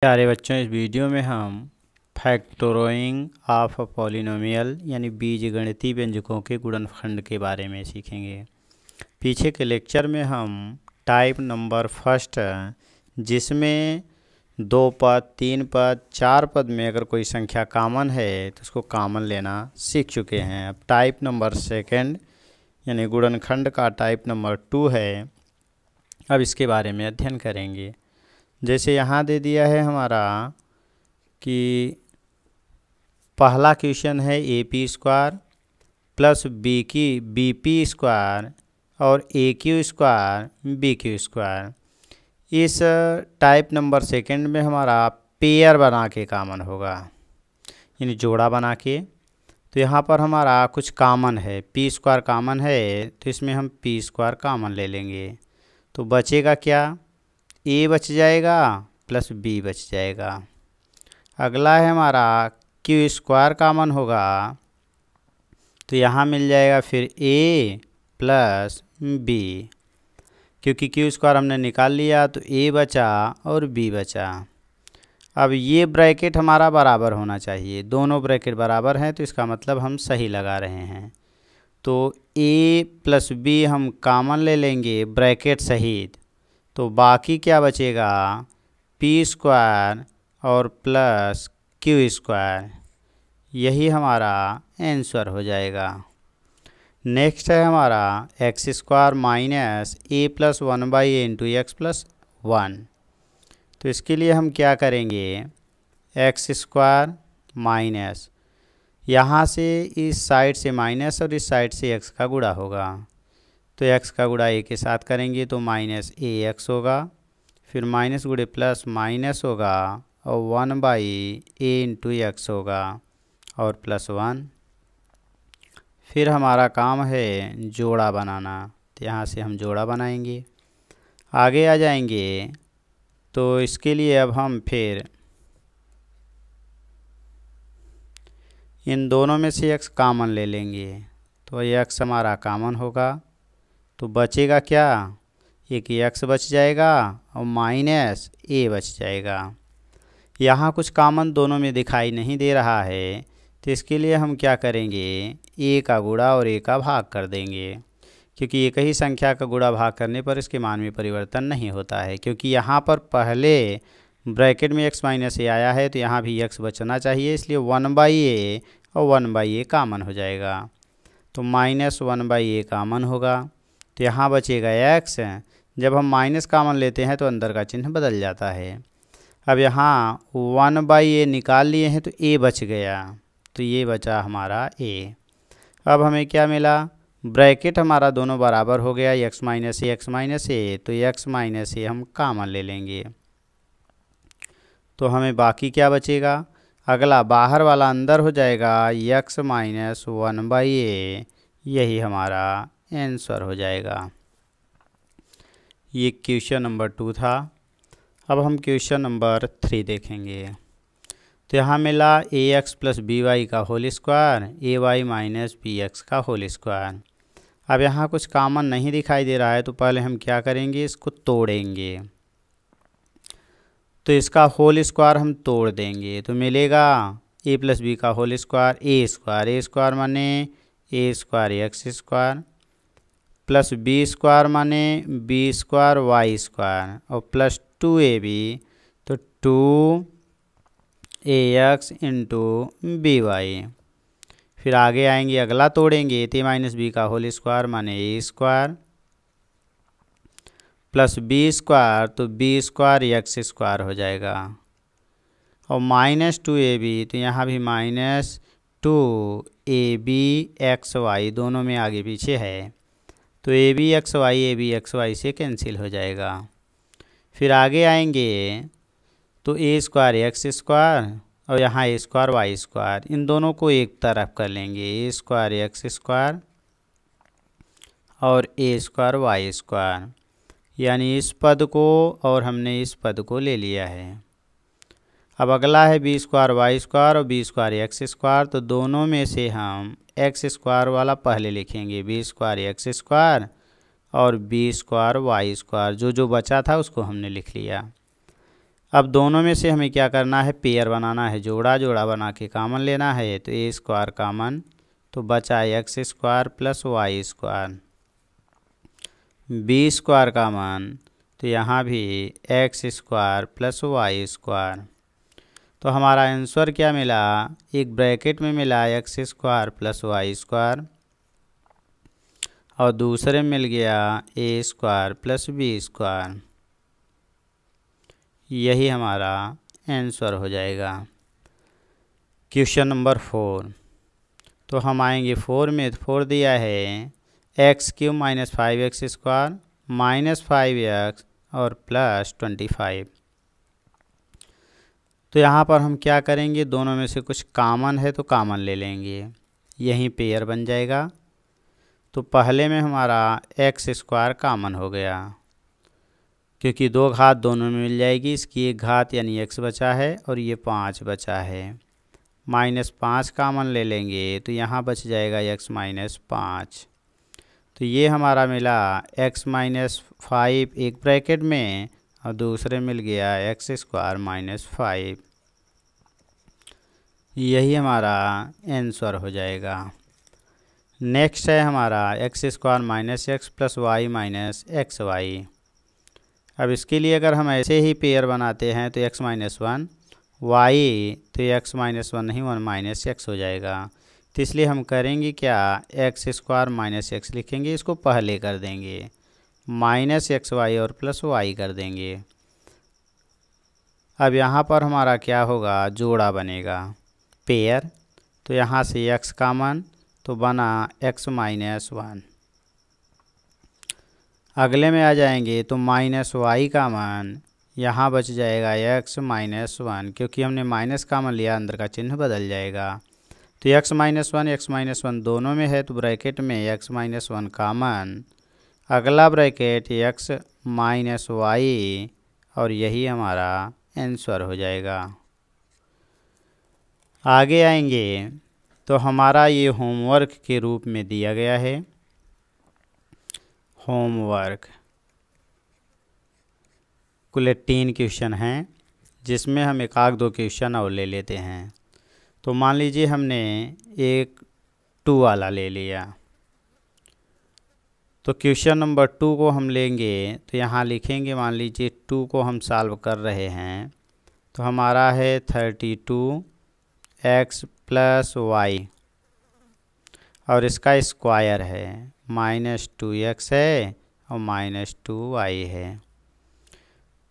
प्यारे बच्चों इस वीडियो में हम फैक्टोरोइंग ऑफ अ पॉलिनोमियल यानी बीज गणितीय व्यंजकों के गुणनखंड के बारे में सीखेंगे पीछे के लेक्चर में हम टाइप नंबर फर्स्ट जिसमें दो पद तीन पद चार पद में अगर कोई संख्या कामन है तो उसको कामन लेना सीख चुके हैं अब टाइप नंबर सेकंड यानी गुणनखंड का टाइप नंबर टू है अब इसके बारे में अध्ययन करेंगे जैसे यहाँ दे दिया है हमारा कि पहला क्वेश्चन है A P square plus B की बी पी स्क्वायर और A Q square B Q square इस टाइप नंबर सेकंड में हमारा पेयर बना के कामन होगा यानी जोड़ा बना के तो यहाँ पर हमारा कुछ कामन है पी स्क्वायर कामन है तो इसमें हम पी स्क्वायर कामन ले लेंगे तो बचेगा क्या ए बच जाएगा प्लस बी बच जाएगा अगला है हमारा क्यू स्क्वायर कामन होगा तो यहाँ मिल जाएगा फिर ए प्लस बी क्योंकि क्यू स्क्वायर हमने निकाल लिया तो ए बचा और बी बचा अब ये ब्रैकेट हमारा बराबर होना चाहिए दोनों ब्रैकेट बराबर हैं तो इसका मतलब हम सही लगा रहे हैं तो ए प्लस बी हम कामन ले लेंगे ब्रैकेट सहित तो बाकी क्या बचेगा पी स्क्वायर और प्लस क्यू स्क्वायर यही हमारा आंसर हो जाएगा नेक्स्ट है हमारा X square minus A plus one by A into X plus one तो इसके लिए हम क्या करेंगे एक्स स्क्वायर माइनस यहाँ से इस साइड से माइनस और इस साइड से एक्स का गुड़ा होगा तो एक्स का गुड़ा ए के साथ करेंगे तो माइनस ए एक्स होगा फिर माइनस गुड़े प्लस माइनस होगा और one by A into X होगा और प्लस वन फिर हमारा काम है जोड़ा बनाना तो यहाँ से हम जोड़ा बनाएंगे आगे आ जाएंगे तो इसके लिए अब हम फिर इन दोनों में से एक्स कामन ले लेंगे तो ये एक्स हमारा कामन होगा तो बचेगा क्या एक एक्स बच जाएगा और माइनस ए बच जाएगा यहाँ कुछ कामन दोनों में दिखाई नहीं दे रहा है तो इसके लिए हम क्या करेंगे ए का गुड़ा और ए का भाग कर देंगे क्योंकि एक ही संख्या का गुड़ा भाग करने पर इसके मान में परिवर्तन नहीं होता है क्योंकि यहाँ पर पहले ब्रैकेट में एक्स माइनस ए आया है तो यहाँ भी एक्स बचना चाहिए इसलिए वन बाई ए और वन बाई ए कामन हो जाएगा तो minus one by A common होगा तो यहाँ बचेगा एक्स जब हम माइनस कामन लेते हैं तो अंदर का चिन्ह बदल जाता है अब यहाँ वन बाई ए निकाल लिए हैं तो ए बच गया तो ये बचा हमारा ए अब हमें क्या मिला ब्रैकेट हमारा दोनों बराबर हो गया X minus A X minus A तो एक्स माइनस ए हम कामन ले लेंगे तो हमें बाकी क्या बचेगा अगला बाहर वाला अंदर हो जाएगा X minus one by A यही हमारा आंसर हो जाएगा ये क्वेश्चन नंबर टू था अब हम क्वेश्चन नंबर थ्री देखेंगे तो यहाँ मिला A X plus B Y का whole square A Y minus B X का होल स्क्वायर अब यहाँ कुछ कामन नहीं दिखाई दे रहा है तो पहले हम क्या करेंगे इसको तोड़ेंगे तो इसका होल स्क्वायर हम तोड़ देंगे तो मिलेगा ए प्लस बी का whole square A square A square माने A square X square plus B square माने बी स्क्वायर वाई स्क्वायर और प्लस टू ए बी तो two A X into B Y फिर आगे आएंगे अगला तोड़ेंगे ए माइनस बी का होल स्क्वायर माने A square plus B square तो बी स्क्वायर एक्स स्क्वायर हो जाएगा और माइनस टू ए बी तो यहाँ भी minus two A B X Y दोनों में आगे पीछे है तो A B X Y A B X Y से कैंसिल हो जाएगा फिर आगे आएंगे तो ए स्क्वायर एक्स स्क्वायर और यहाँ ए स्क्वायर वाई स्क्वायर इन दोनों को एक तरफ कर लेंगे ए स्क्वायर एक्स स्क्वायर और ए स्क्वायर वाई स्क्वायर यानी इस पद को और हमने इस पद को ले लिया है अब अगला है बी स्क्वायर वाई स्क्वायर और बी स्क्वायर एक्स स्क्वायर तो दोनों में से हम एक्स स्क्वायर वाला पहले लिखेंगे बी स्क्वायर एक्स स्क्वायर और बी स्क्वायर वाई स्क्वायर जो जो बचा था उसको हमने लिख लिया अब दोनों में से हमें क्या करना है पेयर बनाना है जोड़ा जोड़ा बना के कामन लेना है तो ए स्क्वायर कामन तो बचा X square plus Y square B square common तो यहाँ भी X square plus Y square तो हमारा आंसर क्या मिला एक ब्रैकेट में मिला X square plus Y square और दूसरे मिल गया A square plus B square यही हमारा आंसर हो जाएगा क्वेश्चन नंबर फोर तो हम आएंगे फोर में तो फोर दिया है X cube minus five X square minus five X और प्लस ट्वेंटी फाइव तो यहाँ पर हम क्या करेंगे दोनों में से कुछ कामन है तो कामन ले लेंगे यहीं पेयर बन जाएगा तो पहले में हमारा एक्स स्क्वायर कामन हो गया क्योंकि दो घात दोनों में मिल जाएगी इसकी एक घात यानी एक्स बचा है और ये पाँच बचा है माइनस पाँच कामन ले लेंगे तो यहाँ बच जाएगा एक्स माइनस पाँच तो ये हमारा मिला एक्स माइनस फाइव एक ब्रैकेट में और दूसरे मिल गया एक्स स्क्वायर माइनस फाइव यही हमारा आंसर हो जाएगा नेक्स्ट है हमारा X square minus X plus Y minus X Y अब इसके लिए अगर हम ऐसे ही पेयर बनाते हैं तो एक्स माइनस वन वाई तो एक्स माइनस वन नहीं वन माइनस एक्स हो जाएगा तो इसलिए हम करेंगे क्या एक्स स्क्वायर माइनस एक्स लिखेंगे इसको पहले कर देंगे माइनस एक्स वाई और प्लस वाई कर देंगे अब यहाँ पर हमारा क्या होगा जोड़ा बनेगा पेयर तो यहाँ से एक्स कामन तो बना एक्स माइनस वन अगले में आ जाएंगे तो माइनस वाई कामन यहाँ बच जाएगा एक्स माइनस वन क्योंकि हमने माइनस कामन लिया अंदर का चिन्ह बदल जाएगा तो X minus one X minus one दोनों में है तो ब्रैकेट में एक्स माइनस वन कामन अगला ब्रैकेट एक्स माइनस वाई और यही हमारा आंसर हो जाएगा आगे आएंगे तो हमारा ये होमवर्क के रूप में दिया गया है होमवर्क कुल तीन क्वेश्चन हैं जिसमें हम एक आग दो क्वेश्चन और ले लेते हैं तो मान लीजिए हमने एक टू वाला ले लिया तो क्वेश्चन नंबर टू को हम लेंगे तो यहाँ लिखेंगे मान लीजिए टू को हम सॉल्व कर रहे हैं तो हमारा है thirty two X plus Y और इसका स्क्वायर है माइनस टू एक्स है और माइनस टू वाई है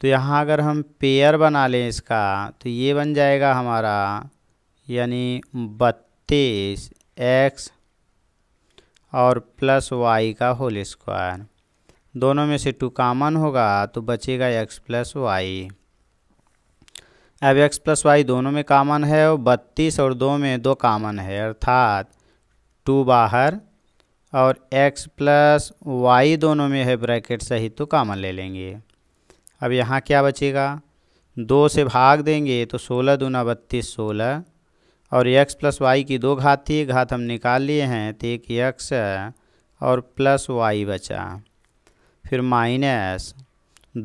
तो यहाँ अगर हम पेयर बना लें इसका तो ये बन जाएगा हमारा यानी बत्तीस एक्स और प्लस वाई का होल स्क्वायर दोनों में से टू कामन होगा तो बचेगा एक्स प्लस वाई अब एक्स प्लस वाई दोनों में कामन है और बत्तीस और दो में दो कामन है अर्थात टू बाहर और x प्लस वाई दोनों में है ब्रैकेट सही तो कामन ले लेंगे अब यहाँ क्या बचेगा दो से भाग देंगे तो सोलह दूना बत्तीस सोलह और एक प्लस वाई की दो घात थी घात हम निकाल लिए हैं तो एक एक्स और प्लस वाई बचा फिर माइनस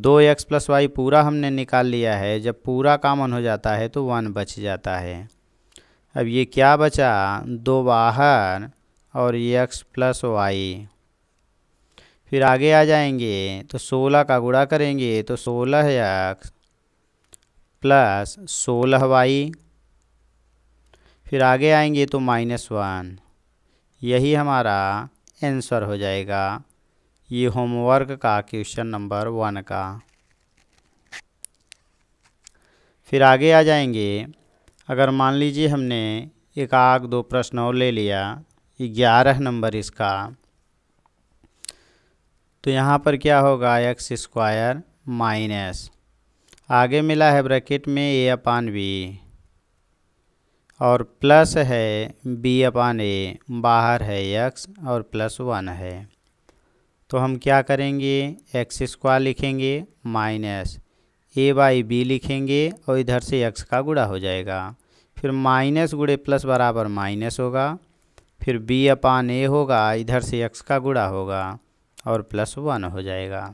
दो एक्स प्लस वाई पूरा हमने निकाल लिया है जब पूरा कामन हो जाता है तो वन बच जाता है अब ये क्या बचा दो बाहर और एक्स प्लस वाई फिर आगे आ जाएंगे तो सोलह का गुड़ा करेंगे तो सोलह एक्स प्लस सोलह वाई फिर आगे आएंगे तो माइनस वन यही हमारा आंसर हो जाएगा ये होमवर्क का क्वेश्चन नंबर वन का फिर आगे आ जाएंगे अगर मान लीजिए हमने एक आग दो प्रश्न और ले लिया ग्यारह नंबर इसका तो यहाँ पर क्या होगा एक्स स्क्वायर माइनस आगे मिला है ब्रैकेट में ए अपान बी और प्लस है बी अपान ए बाहर है एक्स और प्लस वन है तो हम क्या करेंगे एक्स स्क्वायर लिखेंगे माइनस ए बाई बी लिखेंगे और इधर से एक्स का गुड़ा हो जाएगा फिर माइनस गुड़े प्लस बराबर माइनस होगा फिर बी अपान ए होगा इधर से एक्स का गुड़ा होगा और प्लस वन हो जाएगा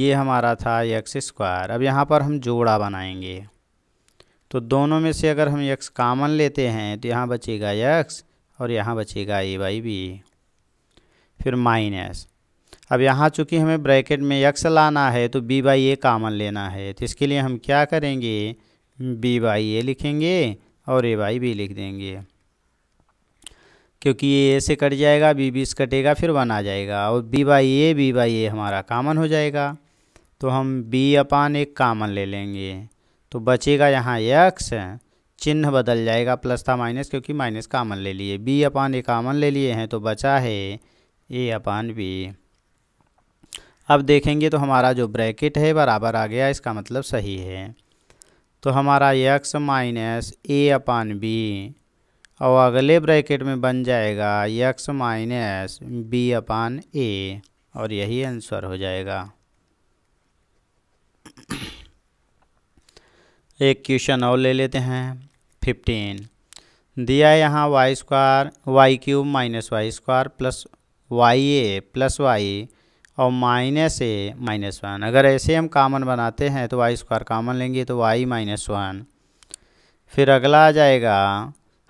ये हमारा था एक्स स्क्वायर अब यहाँ पर हम जोड़ा बनाएंगे तो दोनों में से अगर हम यक्स कामन लेते हैं तो यहाँ बचेगा यक्स और यहाँ बचेगा ए बाई बी फिर माइनस अब यहाँ चूँकि हमें ब्रैकेट में यक्स लाना है तो बी बाई ए कामन लेना है तो इसके लिए हम क्या करेंगे बी बाई ए लिखेंगे और ए बाई बी लिख देंगे क्योंकि ये ए से कट जाएगा बी बी से कटेगा फिर वन आ जाएगा और B by A B by A हमारा कामन हो जाएगा तो हम बी अपान एक कामन ले लेंगे तो बचेगा यहाँ एक्स चिन्ह बदल जाएगा प्लस था माइनस क्योंकि माइनस कामन ले लिए बी अपान ए कामन ले लिए हैं तो बचा है ए अपान बी अब देखेंगे तो हमारा जो ब्रैकेट है बराबर आ गया इसका मतलब सही है तो हमारा X minus A upon B और अगले ब्रैकेट में बन जाएगा X minus B upon A और यही आंसर हो जाएगा एक क्वेश्चन और ले लेते हैं फिफ्टीन दिया है यहाँ Y square Y cube minus Y square plus Y A plus Y और माइनस ए माइनस वन अगर ऐसे हम कामन बनाते हैं तो वाई स्क्वायर कामन लेंगे तो वाई माइनस वन फिर अगला आ जाएगा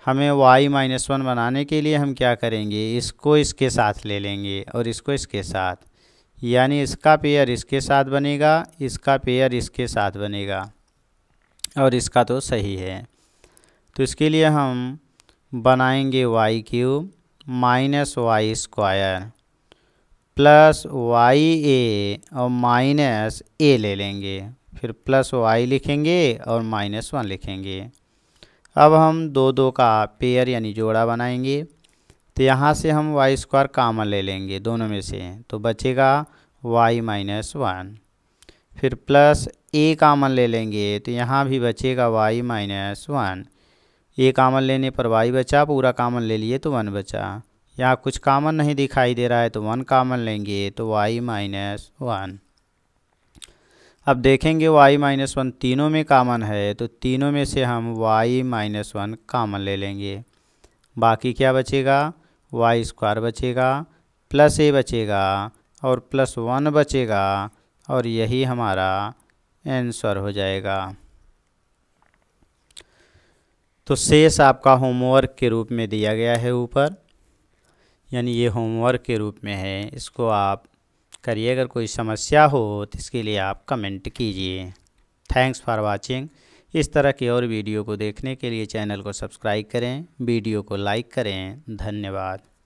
हमें वाई माइनस वन बनाने के लिए हम क्या करेंगे इसको इसके साथ ले लेंगे और इसको इसके साथ यानी इसका पेयर इसके साथ बनेगा इसका पेयर इसके साथ बनेगा और इसका तो सही है तो इसके लिए हम बनाएंगे Y cube minus Y square plus Y A और माइनस ए ले लेंगे फिर प्लस वाई लिखेंगे और माइनस वन लिखेंगे अब हम दो दो का पेयर यानी जोड़ा बनाएंगे तो यहाँ से हम वाई स्क्वायर कामन ले लेंगे दोनों में से तो बचेगा वाई माइनस वन फिर प्लस ए कामन ले लेंगे तो यहाँ भी बचेगा Y minus one A common लेने पर वाई बचा पूरा कामन ले लिए तो वन बचा यहाँ कुछ कामन नहीं दिखाई दे रहा है तो वन कामन लेंगे तो वाई माइनस वन अब देखेंगे वाई माइनस वन तीनों में कामन है तो तीनों में से हम वाई माइनस वन कामन ले लेंगे बाकी क्या बचेगा वाई स्क्वायर बचेगा प्लस ए बचेगा और प्लस वन बचेगा और यही हमारा आंसर हो जाएगा तो शेष आपका होमवर्क के रूप में दिया गया है ऊपर यानी ये होमवर्क के रूप में है इसको आप करिए अगर कोई समस्या हो तो इसके लिए आप कमेंट कीजिए थैंक्स फॉर वाचिंग इस तरह की और वीडियो को देखने के लिए चैनल को सब्सक्राइब करें वीडियो को लाइक करें धन्यवाद